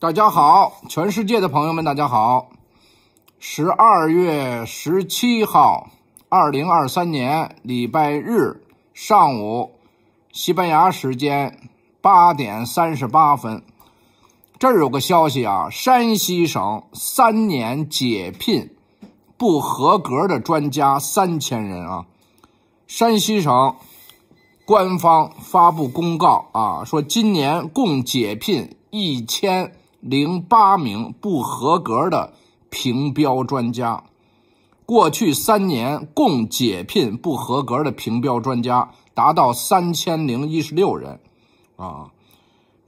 大家好，全世界的朋友们，大家好。十二月十七号，二零二三年礼拜日上午，西班牙时间八点三十八分，这儿有个消息啊，山西省三年解聘不合格的专家三千人啊。山西省官方发布公告啊，说今年共解聘一千。零八名不合格的评标专家，过去三年共解聘不合格的评标专家达到三千零一十六人，啊，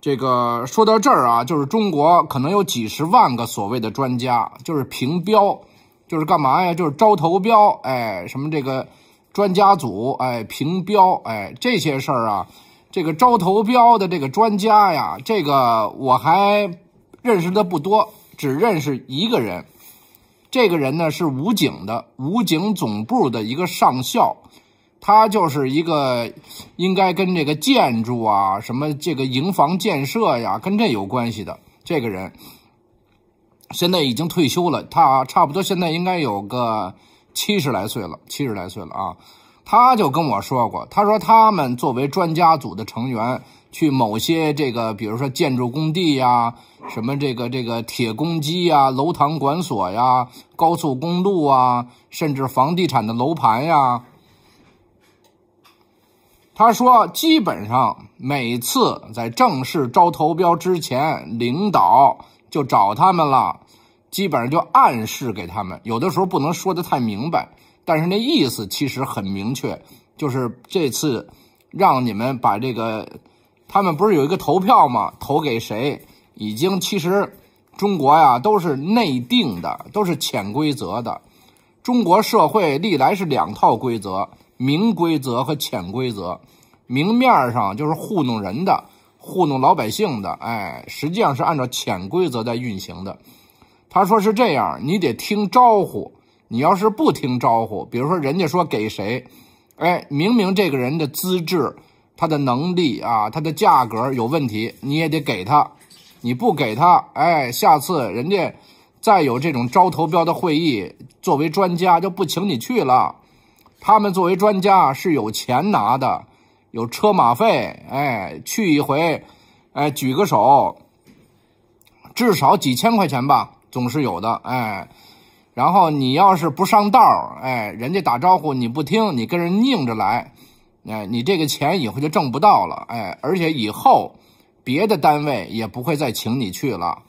这个说到这儿啊，就是中国可能有几十万个所谓的专家，就是评标，就是干嘛呀？就是招投标，哎，什么这个专家组，哎，评标，哎，这些事儿啊，这个招投标的这个专家呀，这个我还。认识的不多，只认识一个人。这个人呢是武警的，武警总部的一个上校，他就是一个应该跟这个建筑啊、什么这个营房建设呀，跟这有关系的。这个人现在已经退休了，他差不多现在应该有个七十来岁了，七十来岁了啊。他就跟我说过，他说他们作为专家组的成员。去某些这个，比如说建筑工地呀，什么这个这个铁公鸡呀、楼堂馆所呀、高速公路啊，甚至房地产的楼盘呀。他说，基本上每次在正式招投标之前，领导就找他们了，基本上就暗示给他们，有的时候不能说的太明白，但是那意思其实很明确，就是这次让你们把这个。他们不是有一个投票吗？投给谁，已经其实，中国呀都是内定的，都是潜规则的。中国社会历来是两套规则，明规则和潜规则。明面上就是糊弄人的，糊弄老百姓的。哎，实际上是按照潜规则在运行的。他说是这样，你得听招呼。你要是不听招呼，比如说人家说给谁，哎，明明这个人的资质。他的能力啊，他的价格有问题，你也得给他，你不给他，哎，下次人家再有这种招投标的会议，作为专家就不请你去了。他们作为专家是有钱拿的，有车马费，哎，去一回，哎，举个手，至少几千块钱吧，总是有的，哎。然后你要是不上道，哎，人家打招呼你不听，你跟人拧着来。哎，你这个钱以后就挣不到了，哎，而且以后别的单位也不会再请你去了。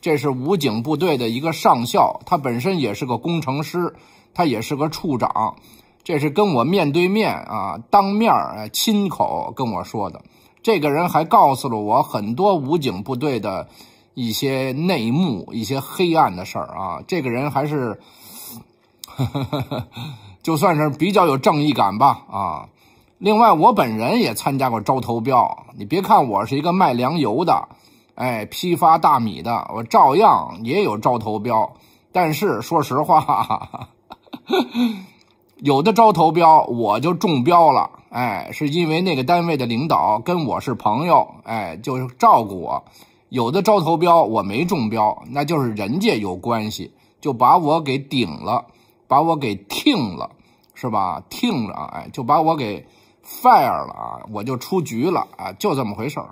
这是武警部队的一个上校，他本身也是个工程师，他也是个处长。这是跟我面对面啊，当面儿亲口跟我说的。这个人还告诉了我很多武警部队的一些内幕、一些黑暗的事儿啊。这个人还是，就算是比较有正义感吧，啊。另外，我本人也参加过招投标。你别看我是一个卖粮油的，哎，批发大米的，我照样也有招投标。但是说实话，有的招投标我就中标了，哎，是因为那个单位的领导跟我是朋友，哎，就是照顾我。有的招投标我没中标，那就是人家有关系，就把我给顶了，把我给听了，是吧？听了，哎，就把我给。Fire 了啊，我就出局了啊，就这么回事儿。